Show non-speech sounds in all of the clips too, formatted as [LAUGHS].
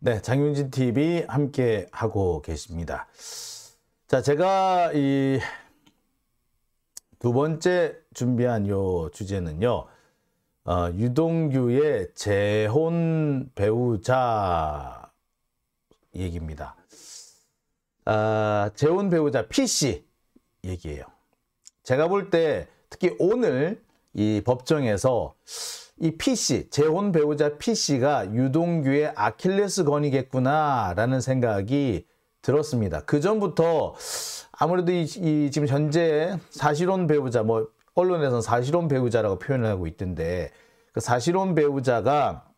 네, 장윤진 TV 함께 하고 계십니다. 자, 제가 이 두 번째 준비한 요 주제는요. 어, 유동규의 재혼 배우자 얘기입니다. 아, 재혼 배우자 p c 얘기예요. 제가 볼 때 특히 오늘 이 법정에서 이 PC, 재혼 배우자 PC가 유동규의 아킬레스건이겠구나 라는 생각이 들었습니다. 그 전부터 아무래도 이, 이 지금 현재 사실혼 배우자 뭐 언론에서는 사실혼 배우자라고 표현을 하고 있던데 그 사실혼 배우자가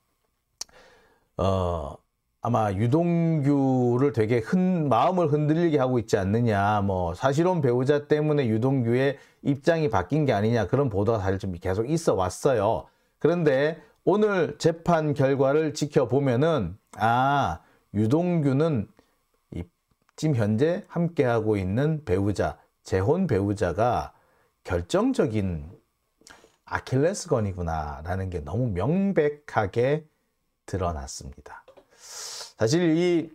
어 아마 유동규를 되게 흔 마음을 흔들리게 하고 있지 않느냐 뭐 사실혼 배우자 때문에 유동규의 입장이 바뀐 게 아니냐 그런 보도가 사실 좀 계속 있어 왔어요. 그런데 오늘 재판 결과를 지켜보면은 아 유동규는 지금 현재 함께하고 있는 배우자 재혼 배우자가 결정적인 아킬레스건이구나 라는 게 너무 명백하게 드러났습니다. 사실 이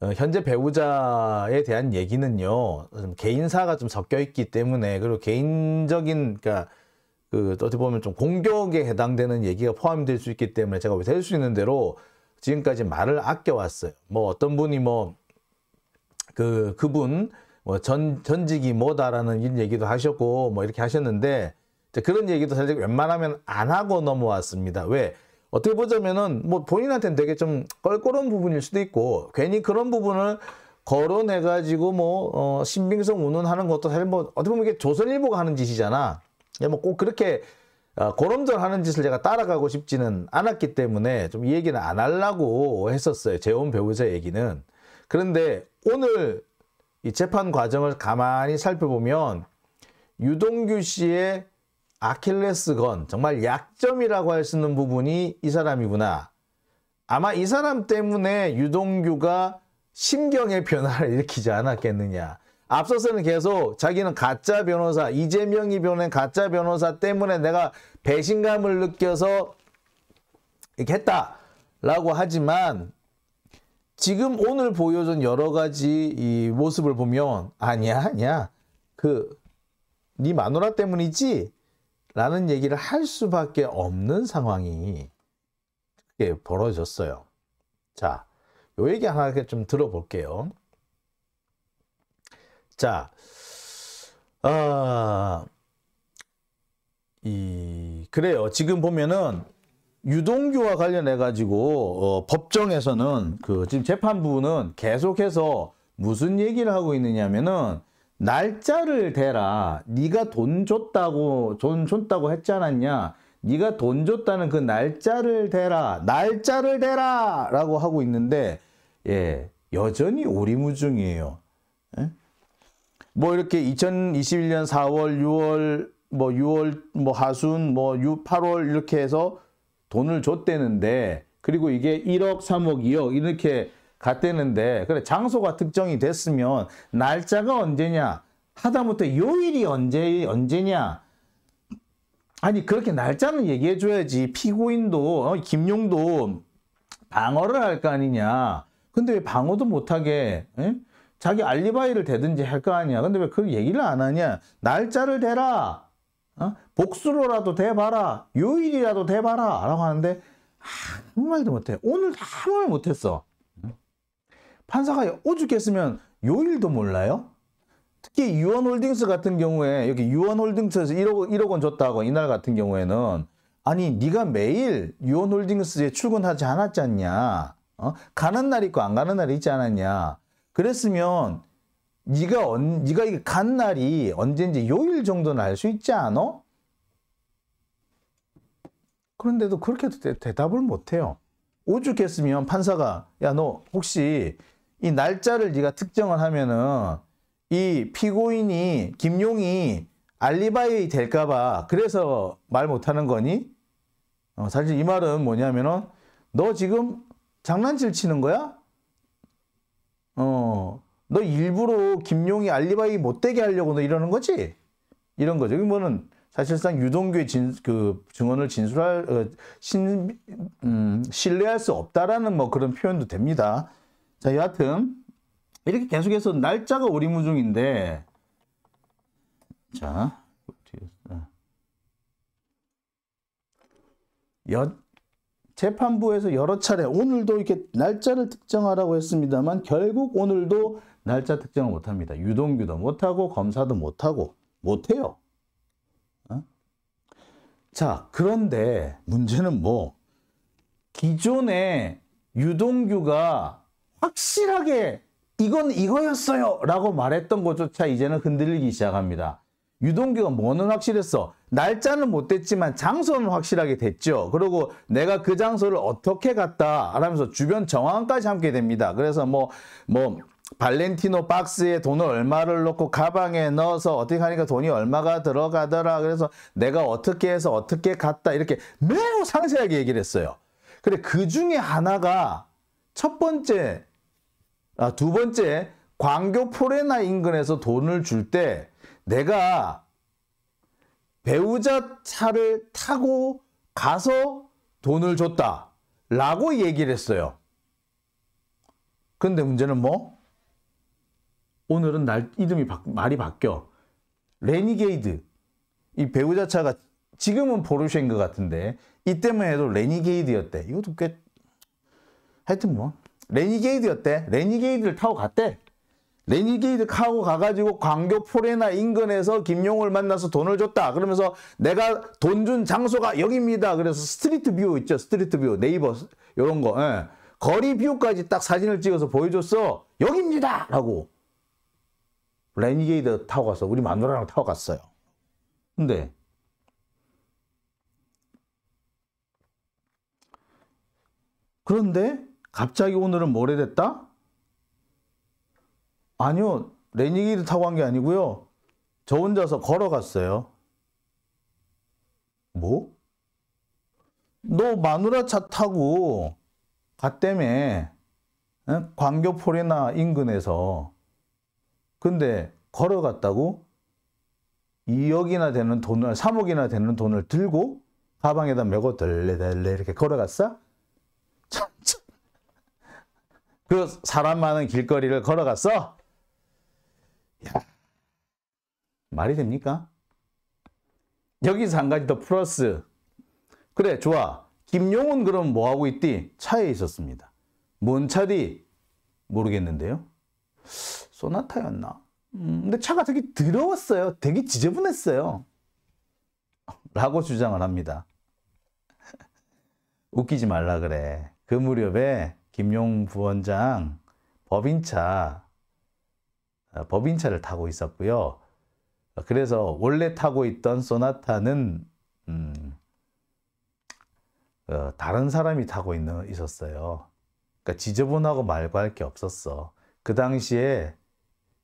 어, 현재 배우자에 대한 얘기는요 개인사가 좀 섞여 있기 때문에 그리고 개인적인 그러니까 그 어떻게 보면 좀 공격에 해당되는 얘기가 포함될 수 있기 때문에 제가 될 수 있는 대로 지금까지 말을 아껴왔어요. 뭐 어떤 분이 뭐 그 그분 뭐전 전직이 뭐다라는 이런 얘기도 하셨고 뭐 이렇게 하셨는데 그런 얘기도 사실 웬만하면 안 하고 넘어왔습니다. 왜? 어떻게 보자면은 뭐 본인한테는 되게 좀 껄끄러운 부분일 수도 있고 괜히 그런 부분을 거론해가지고 뭐어 신빙성 운운하는 것도 사실 뭐 어떻게 보면 이게 조선일보가 하는 짓이잖아. 예, 뭐꼭 그렇게 어, 고럼절 하는 짓을 제가 따라가고 싶지는 않았기 때문에 좀 이 얘기는 안 하려고 했었어요. 재혼 배우자 얘기는. 그런데 오늘 이 재판 과정을 가만히 살펴보면 유동규 씨의 아킬레스건 정말 약점이라고 할 수 있는 부분이 이 사람이구나. 아마 이 사람 때문에 유동규가 심경의 변화를 [LAUGHS] 일으키지 않았겠느냐. 앞서서는 계속 자기는 가짜 변호사, 이재명이 변호한 가짜 변호사 때문에 내가 배신감을 느껴서 이렇게 했다라고 하지만 지금 오늘 보여준 여러 가지 이 모습을 보면 아니야 아니야 그 네 마누라 때문이지 라는 얘기를 할 수밖에 없는 상황이 벌어졌어요. 자, 요 얘기 하나 좀 들어볼게요. 자, 아, 이, 그래요. 지금 보면은 유동규와 관련해 가지고 어, 법정에서는 그 지금 재판부는 계속해서 무슨 얘기를 하고 있느냐면은 날짜를 대라. 네가 돈 줬다고 돈 줬다고 했지 않았냐? 네가 돈 줬다는 그 날짜를 대라. 날짜를 대라라고 하고 있는데 예. 여전히 오리무중이에요. 뭐 이렇게 2021년 4월, 6월, 뭐 6월, 뭐 하순, 뭐 6, 8월 이렇게 해서 돈을 줬대는데 그리고 이게 1억, 3억, 2억 이렇게 갔대는데 그래 장소가 특정이 됐으면 날짜가 언제냐 하다못해 요일이 언제 언제냐 아니 그렇게 날짜는 얘기해 줘야지 피고인도 어, 김용도 방어를 할 거 아니냐 근데 왜 방어도 못하게 에? 자기 알리바이를 대든지 할 거 아니야. 근데 왜 그 얘기를 안 하냐? 날짜를 대라. 어? 복수로라도 대봐라. 요일이라도 대봐라. 라고 하는데 아, 아무 말도 못해. 오늘 아무 말 못했어. 판사가 오죽했으면 요일도 몰라요? 특히 유언홀딩스 같은 경우에 여기 유언홀딩스에서 1억, 1억 원 줬다고 이날 같은 경우에는 아니 네가 매일 유언홀딩스에 출근하지 않았지 않냐 어? 가는 날 있고 안 가는 날 있지 않았냐 그랬으면 네가 언, 네가 간 날이 언제인지 요일 정도는 알 수 있지 않아 그런데도 그렇게 대, 답을 못 해요. 오죽했으면 판사가 야 너 혹시 이 날짜를 네가 특정을 하면은 이 피고인이 김용이 알리바이 될까봐 그래서 말 못하는 거니? 어, 사실 이 말은 뭐냐면은 너 지금 장난질 치는 거야? 어, 너 일부러 김용이 알리바이 못되게 하려고 너 이러는 거지? 이런 거죠. 이거는 사실상 유동규의 진, 그 증언을 진술할, 어, 신, 음, 신뢰할 수 없다라는 뭐 그런 표현도 됩니다. 자, 여하튼, 이렇게 계속해서 날짜가 오리무중인데, 자, 어. 여, 재판부에서 여러 차례 오늘도 이렇게 날짜를 특정하라고 했습니다만 결국 오늘도 날짜 특정을 못합니다. 유동규도 못하고 검사도 못하고 못해요. 어? 자 그런데 문제는 뭐 기존에 유동규가 확실하게 이건 이거였어요 라고 말했던 것조차 이제는 흔들리기 시작합니다. 유동규가 뭐는 확실했어? 날짜는 못 됐지만 장소는 확실하게 됐죠. 그리고 내가 그 장소를 어떻게 갔다 하면서 주변 정황까지 함께 됩니다. 그래서 뭐, 뭐, 발렌티노 박스에 돈을 얼마를 넣고 가방에 넣어서 어떻게 하니까 돈이 얼마가 들어가더라. 그래서 내가 어떻게 해서 어떻게 갔다. 이렇게 매우 상세하게 얘기를 했어요. 근데 그 중에 하나가 첫 번째, 아, 두 번째, 광교 포레나 인근에서 돈을 줄때 내가 배우자 차를 타고 가서 돈을 줬다 라고 얘기를 했어요. 근데 문제는 뭐? 오늘은 날 이름이 바, 말이 바뀌어. 레니게이드. 이 배우자 차가 지금은 포르쉐인 것 같은데 이때만 해도 레니게이드였대. 이것도 꽤 하여튼 뭐 레니게이드였대. 레니게이드를 타고 갔대. 레니게이드 카고 가가지고 광교 포레나 인근에서 김용을 만나서 돈을 줬다. 그러면서 내가 돈 준 장소가 여기입니다. 그래서 스트리트 뷰 있죠. 스트리트 뷰 네이버 이런 거. 예. 거리 뷰까지 딱 사진을 찍어서 보여줬어. 여기입니다. 라고. 레니게이드 타고 가어 우리 마누라랑 타고 갔어요. 근데 그런데 갑자기 오늘은 모래 됐다? 아니요. 레니기를 타고 간 게 아니고요. 저 혼자서 걸어갔어요. 뭐? 너 마누라 차 타고 갔다며. 응? 광교포레나 인근에서. 근데 걸어갔다고? 2억이나 되는 돈을, 3억이나 되는 돈을 들고 가방에다 메고 들레덜레 이렇게 걸어갔어? 참, 참. 그 사람 많은 길거리를 걸어갔어? 야, 말이 됩니까? 여기서 한 가지 더 플러스. 그래, 좋아. 김용훈 그럼 뭐하고 있디? 차에 있었습니다. 뭔 차디? 모르겠는데요. 소나타였나? 음, 근데 차가 되게 더러웠어요. 되게 지저분했어요. 라고 주장을 합니다. [LAUGHS] 웃기지 말라 그래. 그 무렵에 김용 부원장 법인차 어, 법인차를 타고 있었고요. 어, 그래서 원래 타고 있던 소나타는 음, 어, 다른 사람이 타고 있는, 있었어요. 그러니까 지저분하고 말구할 게 없었어. 그 당시에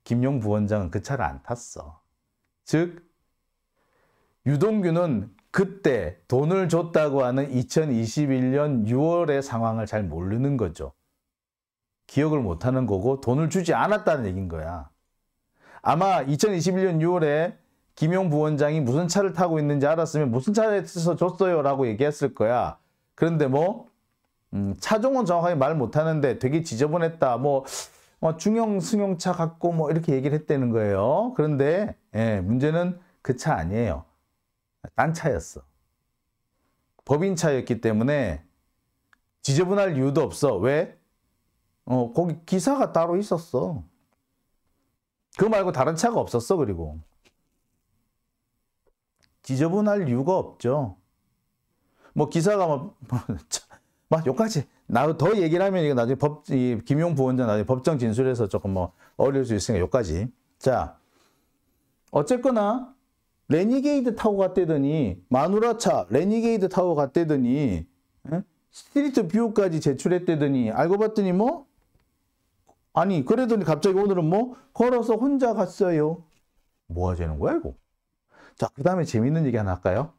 김용 부원장은 그 차를 안 탔어. 즉 유동규는 그때 돈을 줬다고 하는 2021년 6월의 상황을 잘 모르는 거죠. 기억을 못하는 거고 돈을 주지 않았다는 얘기인 거야. 아마 2021년 6월에 김용 부원장이 무슨 차를 타고 있는지 알았으면 무슨 차에서 를 줬어요 라고 얘기했을 거야. 그런데 뭐 음, 차종은 정확하게 말 못하는데 되게 지저분했다. 뭐 어, 중형 승용차 갖고뭐 이렇게 얘기를 했다는 거예요. 그런데 예, 문제는 그 차 아니에요. 딴 차였어. 법인차였기 때문에 지저분할 이유도 없어. 왜? 어, 거기 기사가 따로 있었어. 그거 말고 다른 차가 없었어 그리고 지저분할 이유가 없죠. 뭐 기사가 뭐, [LAUGHS] 막 여기까지 나 더 얘기를 하면 이거 나중에 법이 김용 부원장 나중에 법정 진술에서 조금 뭐 어려울 수 있으니까 여기까지 자 어쨌거나 레니게이드 타고 갔대더니 마누라차 레니게이드 타고 갔대더니 에? 스트리트 뷰까지 제출했대더니 알고 봤더니 뭐 아니 그래더니 갑자기 오늘은 뭐 걸어서 혼자 갔어요. 뭐 하자는 거야 이거? 자그 다음에 재밌는 얘기 하나 할까요?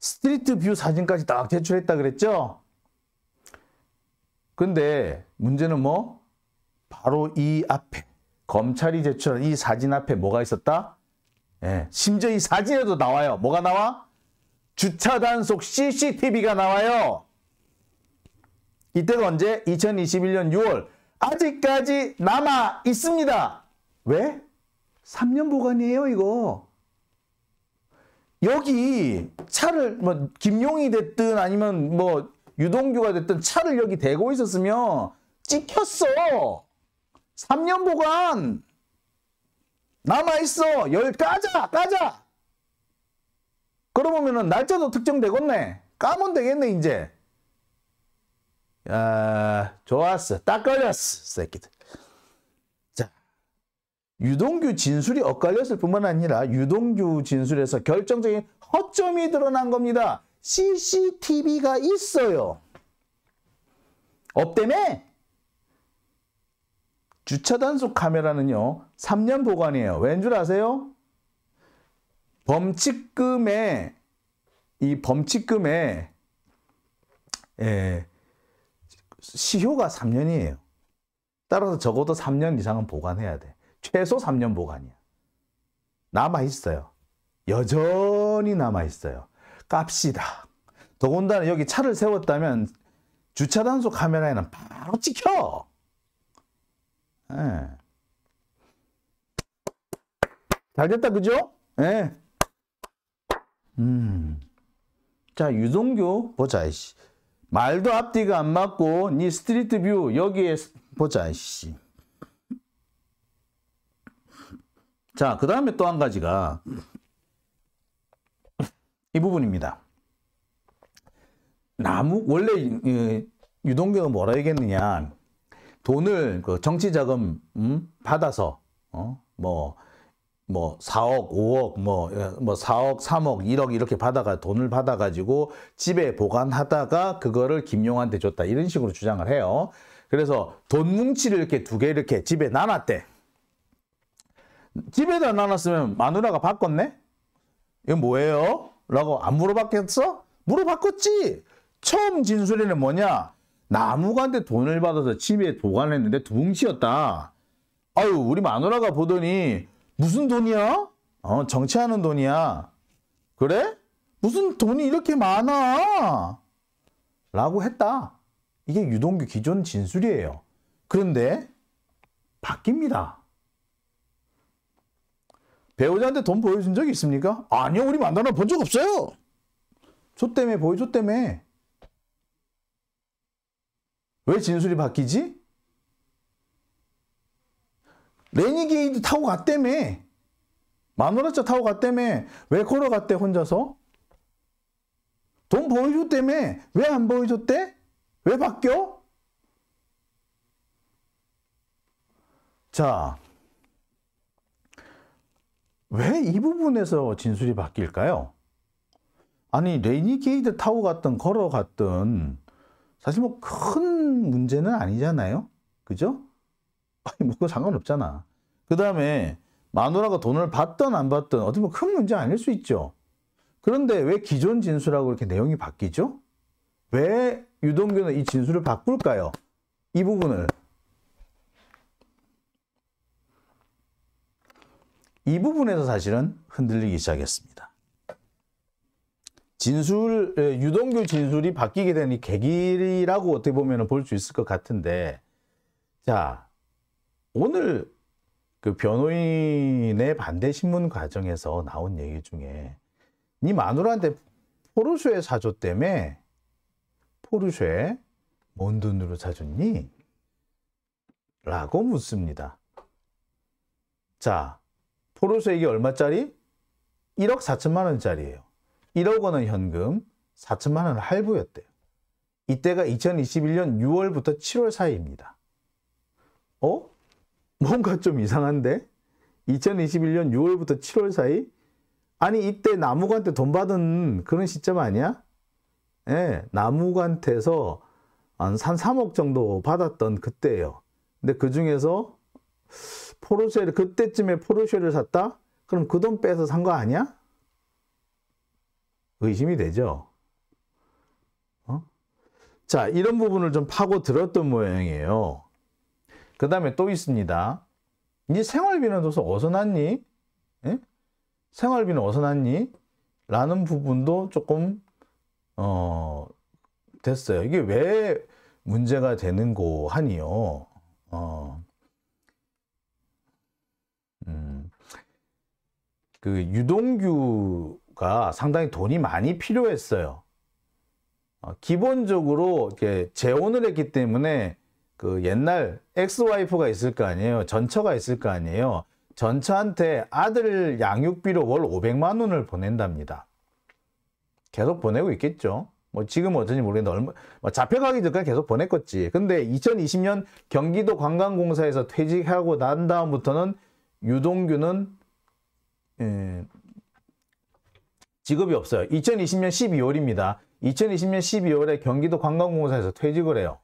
스트리트 뷰 사진까지 딱 제출했다 그랬죠? 근데 문제는 뭐? 바로 이 앞에 검찰이 제출한 이 사진 앞에 뭐가 있었다? 예, 심지어 이 사진에도 나와요. 뭐가 나와? 주차단 속 CCTV가 나와요. 이때가 언제? 2021년 6월 아직까지 남아 있습니다. 왜? 3년 보관이에요, 이거. 여기 차를 뭐 김용이 됐든 아니면 뭐 유동규가 됐든 차를 여기 대고 있었으면 찍혔어. 3년 보관 남아있어. 열 까자, 까자. 그러보면은 날짜도 특정되겠네. 까면 되겠네, 이제. 아, 좋았어. 딱 걸렸어. 새끼들. 자, 유동규 진술이 엇갈렸을 뿐만 아니라 유동규 진술에서 결정적인 허점이 드러난 겁니다. CCTV가 있어요. 없대매 주차 단속 카메라는요. 3년 보관이에요. 왠 줄 아세요? 범칙금에 이 범칙금에 예, 시효가 3년이에요. 따라서 적어도 3년 이상은 보관해야 돼. 최소 3년 보관이야. 남아있어요. 여전히 남아있어요. 값이다. 더군다나 여기 차를 세웠다면 주차단속 카메라에는 바로 찍혀. 예. 잘 됐다, 그죠? 예. 음. 자, 유동규 보자, 이씨. 말도 앞뒤가 안 맞고 니 스트리트 뷰 여기에 보자 씨. 자, 그 다음에 또 한 가지가 이 부분입니다. 나무 원래 유동규는 뭐라 얘기했느냐 돈을 그 정치 자금 음? 받아서 어? 뭐뭐 4억, 5억, 뭐, 예, 뭐 4억, 3억, 1억 이렇게 받아가 돈을 받아가지고 집에 보관하다가 그거를 김용한테 줬다 이런 식으로 주장을 해요. 그래서 돈 뭉치를 이렇게 두 개 이렇게 집에 나눴대. 집에다 나눴으면 마누라가 바꿨네? 이거 뭐예요? 라고 안 물어봤겠어? 물어봤겠지. 처음 진술에는 뭐냐? 나무가한테 돈을 받아서 집에 보관했는데 두 뭉치였다. 아유 우리 마누라가 보더니 무슨 돈이야? 어, 정치하는 돈이야. 그래? 무슨 돈이 이렇게 많아? 라고 했다. 이게 유동규 기존 진술이에요. 그런데 바뀝니다. 배우자한테 돈 보여준 적이 있습니까? 아니요. 우리 만나러 본 적 없어요. 저 때문에 보여줬 때문에. 왜 진술이 바뀌지? 레니게이드 타고 갔다며 마누라차 타고 갔다며 왜 걸어갔대 혼자서 돈 보여줬다며 왜안 보여줬대 왜 바뀌어 자왜 이 부분에서 진술이 바뀔까요? 아니 레니게이드 타고 갔던걸어갔던 사실 뭐 큰 문제는 아니잖아요. 그죠? 아니 뭐그 거 상관없잖아. 그 다음에 마누라가 돈을 받든 안 받든 어떻게 보면 큰 문제 아닐 수 있죠. 그런데 왜 기존 진술하고 이렇게 내용이 바뀌죠? 왜 유동규는 이 진술을 바꿀까요? 이 부분을. 이 부분에서 사실은 흔들리기 시작했습니다. 진술, 유동규 진술이 바뀌게 된이 계기라고 어떻게 보면 볼 수 있을 것 같은데, 자, 오늘 그 변호인의 반대 신문 과정에서 나온 얘기 중에 이 마누라한테 포르쉐 사줬다며 포르쉐 뭔 돈으로 사줬니? 라고 묻습니다. 자, 포르쉐 이게 얼마짜리? 1억 4천만 원짜리예요. 1억 원은 현금, 4천만 원은 할부였대요. 이때가 2021년 6월부터 7월 사이입니다. 어? 뭔가 좀 이상한데? 2021년 6월부터 7월 사이? 아니 이때 나무가한테돈 받은 그런 시점 아니야? 예, 나무관테서한 3억 정도 받았던 그때예요. 근데 그 중에서 포르쉐를 그때쯤에 포르쉐를 샀다? 그럼 그 돈 빼서 산 거 아니야? 의심이 되죠. 어? 자, 이런 부분을 좀 파고 들었던 모양이에요. 그 다음에 또 있습니다. 네 생활비는 도서 어디서 났니? 예? 생활비는 어디서 났니? 라는 부분도 조금 어, 됐어요. 이게 왜 문제가 되는고 하니요. 어, 음. 그 유동규가 상당히 돈이 많이 필요했어요. 어, 기본적으로 이렇게 재혼을 했기 때문에 그 옛날 엑스와이프가 있을 거 아니에요. 전처가 있을 거 아니에요. 전처한테 아들 양육비로 월 500만 원을 보낸답니다. 계속 보내고 있겠죠. 뭐 지금 어쩐지 모르겠는데 얼마 뭐 잡혀가기 전까지 계속 보냈겠지. 근데 2020년 경기도 관광공사에서 퇴직하고 난 다음부터는 유동규는 음, 직업이 없어요. 2020년 12월입니다. 2020년 12월에 경기도 관광공사에서 퇴직을 해요.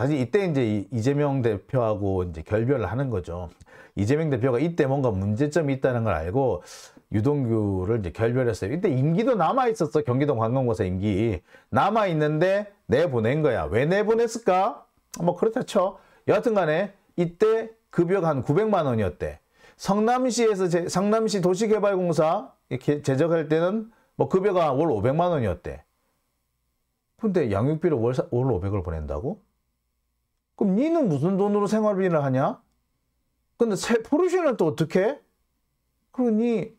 사실 이때 이제 이재명 대표하고 이제 결별을 하는 거죠. 이재명 대표가 이때 뭔가 문제점이 있다는 걸 알고 유동규를 이제 결별했어요. 이때 임기도 남아 있었어. 경기도 관광고사 임기 남아 있는데 내보낸 거야. 왜 내보냈을까? 뭐 그렇다 쳐. 여하튼간에 이때 급여가 한 900만 원이었대. 성남시에서 제, 성남시 도시개발공사 이렇게 제적할 때는 뭐 급여가 월 500만 원이었대. 근데 양육비로 월, 월 500을 보낸다고? 그럼 니는 무슨 돈으로 생활비를 하냐? 근데 새 포르쉐는 또 어떻게? 그러니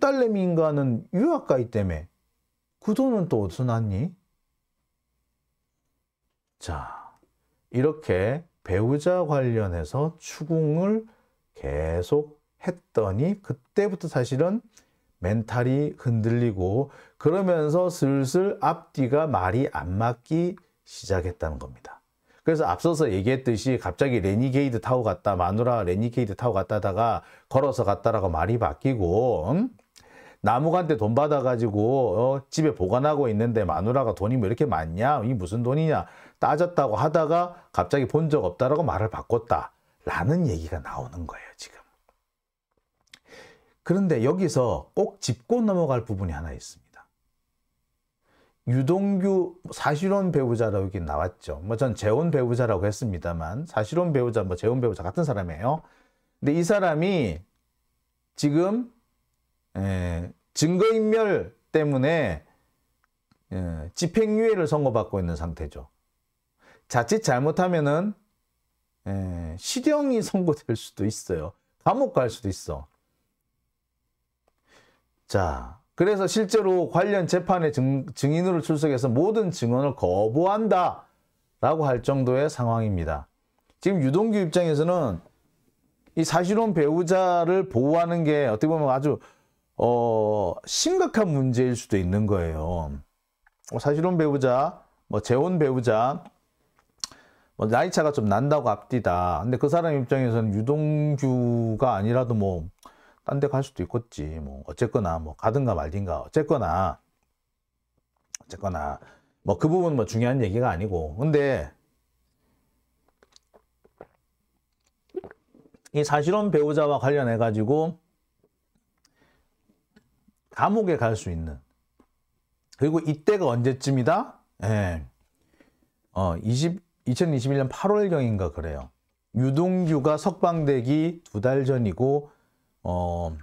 딸내미 인간은 유학 가기 때문에 그 돈은 또 어디서 났니? 자, 이렇게 배우자 관련해서 추궁을 계속 했더니 그때부터 사실은 멘탈이 흔들리고 그러면서 슬슬 앞뒤가 말이 안 맞기 시작했다는 겁니다. 그래서 앞서서 얘기했듯이 갑자기 레니게이드 타고 갔다 마누라 레니게이드 타고 갔다다가 걸어서 갔다라고 말이 바뀌고 음? 나무한테 돈 받아가지고 어, 집에 보관하고 있는데 마누라가 돈이 뭐 이렇게 많냐 이 무슨 돈이냐 따졌다고 하다가 갑자기 본 적 없다라고 말을 바꿨다 라는 얘기가 나오는 거예요 지금 그런데 여기서 꼭 짚고 넘어갈 부분이 하나 있습니다 유동규 사실혼 배우자라고 여기 나왔죠. 뭐 전 재혼 배우자라고 했습니다만 사실혼 배우자 뭐 재혼 배우자 같은 사람이에요. 근데 이 사람이 지금 에, 예, 증거인멸 때문에 에, 예, 집행유예를 선고받고 있는 상태죠. 자칫 잘못하면은 에, 예, 실형이 선고될 수도 있어요. 감옥 갈 수도 있어. 자, 그래서 실제로 관련 재판에 증, 인으로 출석해서 모든 증언을 거부한다 라고 할 정도의 상황입니다. 지금 유동규 입장에서는 이 사실혼 배우자를 보호하는 게 어떻게 보면 아주 어, 심각한 문제일 수도 있는 거예요. 뭐 사실혼 배우자, 뭐 재혼 배우자, 뭐 나이차가 좀 난다고 앞뒤다. 근데 그 사람 입장에서는 유동규가 아니라도 뭐 딴데갈 수도 있겠지. 뭐 어쨌거나 뭐 가든가 말든가 어쨌거나 어쨌거나 뭐 그 부분은 뭐 중요한 얘기가 아니고 근데 이 사실혼 배우자와 관련해 가지고 감옥에 갈 수 있는 그리고 이때가 언제쯤이다? 예. 어, 20, 2021년 8월경인가 그래요. 유동규가 석방되기 두 달 전이고 어,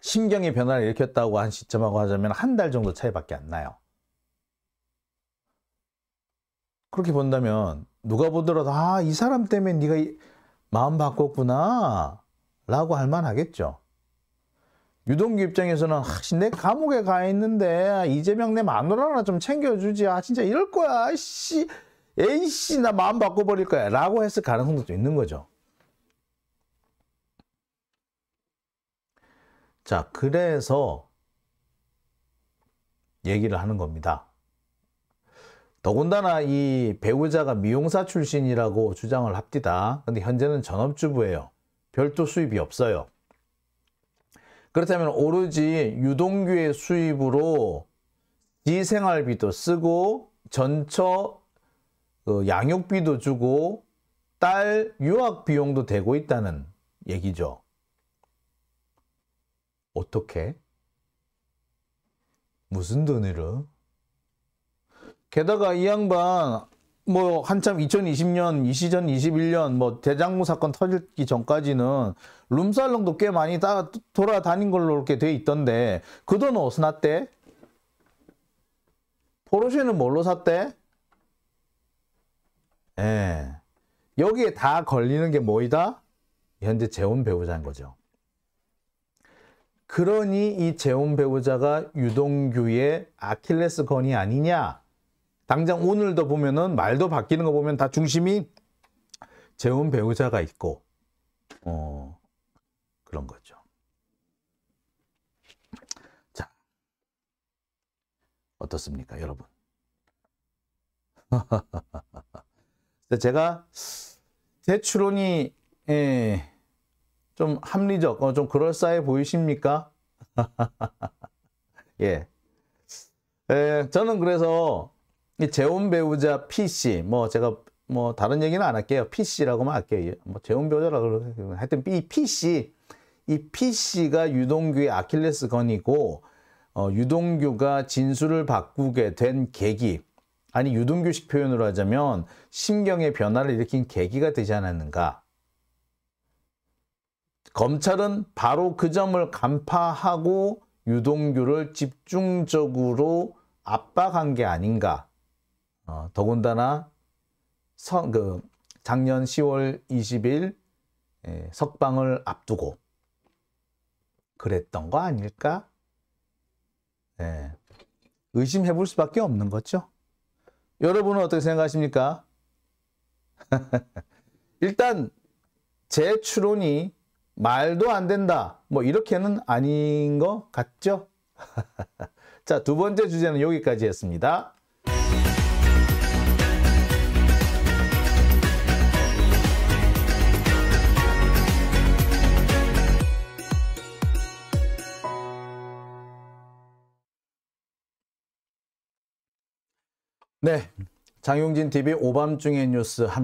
신경의 변화를 일으켰다고 한 시점하고 하자면 한 달 정도 차이밖에 안 나요. 그렇게 본다면 누가 보더라도 아, 이 사람 때문에 네가 마음 바꿨구나 라고 할 만하겠죠. 유동규 입장에서는 아, 내 감옥에 가 있는데 이재명 내 마누라나 좀 챙겨주지 아 진짜 이럴 거야 씨 에이씨 나 마음 바꿔버릴 거야 라고 했을 가능성도 있는 거죠. 자, 그래서 얘기를 하는 겁니다. 더군다나 이 배우자가 미용사 출신이라고 주장을 합디다. 근데 현재는 전업주부예요. 별도 수입이 없어요. 그렇다면 오로지 유동규의 수입으로 이 생활비도 쓰고 전처 그 양육비도 주고 딸 유학 비용도 되고 있다는 얘기죠. 어떻게? 무슨 돈으로? 게다가 이 양반 뭐 한참 2020년, 20전 21년 뭐 대장무 사건 터지기 전까지는 룸살롱도 꽤 많이 따, 돌아다닌 걸로 이렇게 돼 있던데 그 돈은 어디서 났대? 포르쉐는 뭘로 샀대? 예. 여기에 다 걸리는 게 뭐이다? 현재 재혼 배우자인 거죠. 그러니 이 재혼 배우자가 유동규의 아킬레스건이 아니냐. 당장 오늘도 보면은 말도 바뀌는 거 보면 다 중심이 재혼 배우자가 있고 어 그런 거죠. 자 어떻습니까, 여러분? [LAUGHS] 제가 제 추론이 예, 좀 합리적, 어, 좀 그럴싸해 보이십니까? [LAUGHS] 예. 에, 예, 저는 그래서 이 재혼 배우자 PC, 뭐 제가 뭐 다른 얘기는 안 할게요. PC라고만 할게요. 예, 뭐 재혼 배우자라고 그러고 하여튼 이 PC, 이 PC가 유동규의 아킬레스 건이고 어, 유동규가 진술을 바꾸게 된 계기, 아니 유동규식 표현으로 하자면 심경의 변화를 일으킨 계기가 되지 않았는가. 검찰은 바로 그 점을 간파하고 유동규를 집중적으로 압박한 게 아닌가. 어, 더군다나 서, 그 작년 10월 20일 예, 석방을 앞두고 그랬던 거 아닐까? 예, 의심해 볼 수밖에 없는 거죠. 여러분은 어떻게 생각하십니까? [LAUGHS] 일단 제 추론이 말도 안 된다. 뭐 이렇게는 아닌 것 같죠? [LAUGHS] 자, 두 번째 주제는 여기까지 했습니다. 네. 장용진 TV 오밤중의 뉴스 함